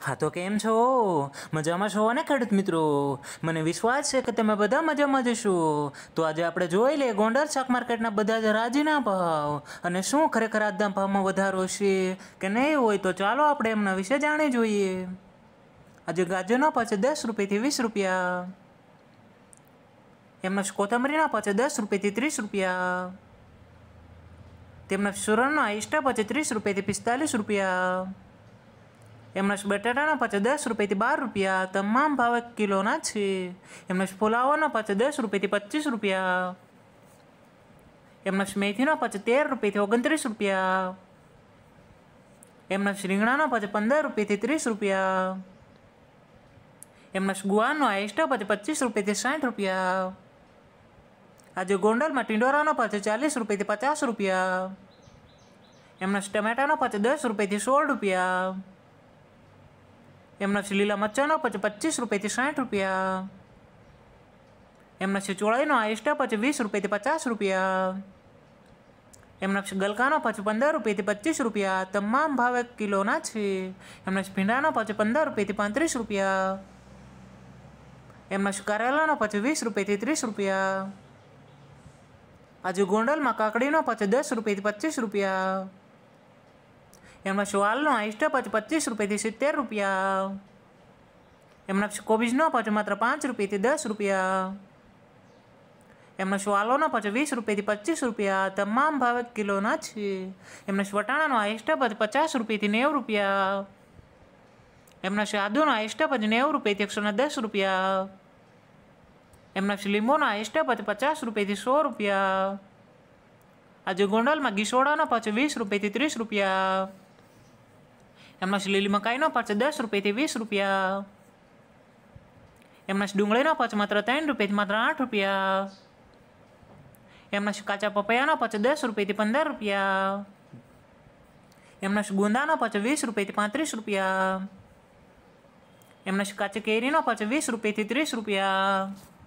હા તો કેમ છો મજામાં છો ને ખેડૂત મિત્રો મને વિશ્વાસ છે કે તમે બધા મજામાં જશો તો આજે આપણે જોઈ લઈએ ગોંડલ શાક માર્કેટના બધા જ રાજીના ભાવ અને શું ખરેખર આજના ભાવમાં વધારો છે કે નહીં હોય તો ચાલો આપણે એમના વિશે જાણી જોઈએ આજે ગાજરના પાસે દસ રૂપિયાથી વીસ રૂપિયા એમના કોથમરીના પાસે દસ રૂપિયાથી ત્રીસ રૂપિયા તેમના સુરણના ઈસ્ટા પાસે ત્રીસ રૂપિયાથી પિસ્તાલીસ રૂપિયા એમના બટાટાના પાછા દસ રૂપિયાથી બાર રૂપિયા તમામ ભાવે કિલોના છે એમના ફુલાવાના પાછા દસ રૂપિયાથી પચીસ રૂપિયા એમના મેથીના પાછા તેર રૂપિયાથી ઓગણત્રીસ રૂપિયા એમના રીંગણાના પાછા પંદર રૂપિયાથી ત્રીસ રૂપિયા એમના ગુવાનો આઈસ્ટા પાછા પચીસ રૂપિયાથી સાઠ રૂપિયા આજે ગોંડલમાં ટિંડોરાનો પાછો ચાલીસ રૂપિયાથી પચાસ રૂપિયા એમના ટમેટાનો પાછો દસ રૂપિયાથી સોળ રૂપિયા એમના છે લીલા મરચાંનો પછી પચીસ રૂપિયાથી સાઠ રૂપિયા એમના છે ચોળાઈનો આઈસ્ટા પછી વીસ રૂપિયાથી પચાસ રૂપિયા એમના છે ગલકાનો પછી પંદર રૂપિયાથી પચીસ રૂપિયા તમામ ભાવે કિલોના છે એમના છે ભીંડાનો પછી પંદર રૂપિયાથી પાંત્રીસ રૂપિયા એમના છે કારેલાનો પછી વીસ રૂપિયાથી ત્રીસ રૂપિયા આજે ગોંડલમાં કાકડીનો પછી દસ રૂપિયાથી પચીસ રૂપિયા Έμα σου άλλο, α είστε από την πατήσου, παιδί σε τέρουπια. Έμα σου κόβει από την ματραπάντσου, παιδί την άλλο, να πατσεβίσου, πια. Τα μάμπα, κυλονάτσι. Έμα σου βατάνα, α είστε από την την πια. Έμα άντου, α είστε την λιμόνα, να Emnas lili makaina apa cedas rupiah TV rupiah. Emnas dunglain apa cematra tain rupiah cematra rupiah. Emnas kaca papayan apa cedas rupiah tipandar rupiah. Emnas gundan apa cevis rupiah tipantris rupiah. Emnas kaca kiri apa cevis rupiah titris rupiah.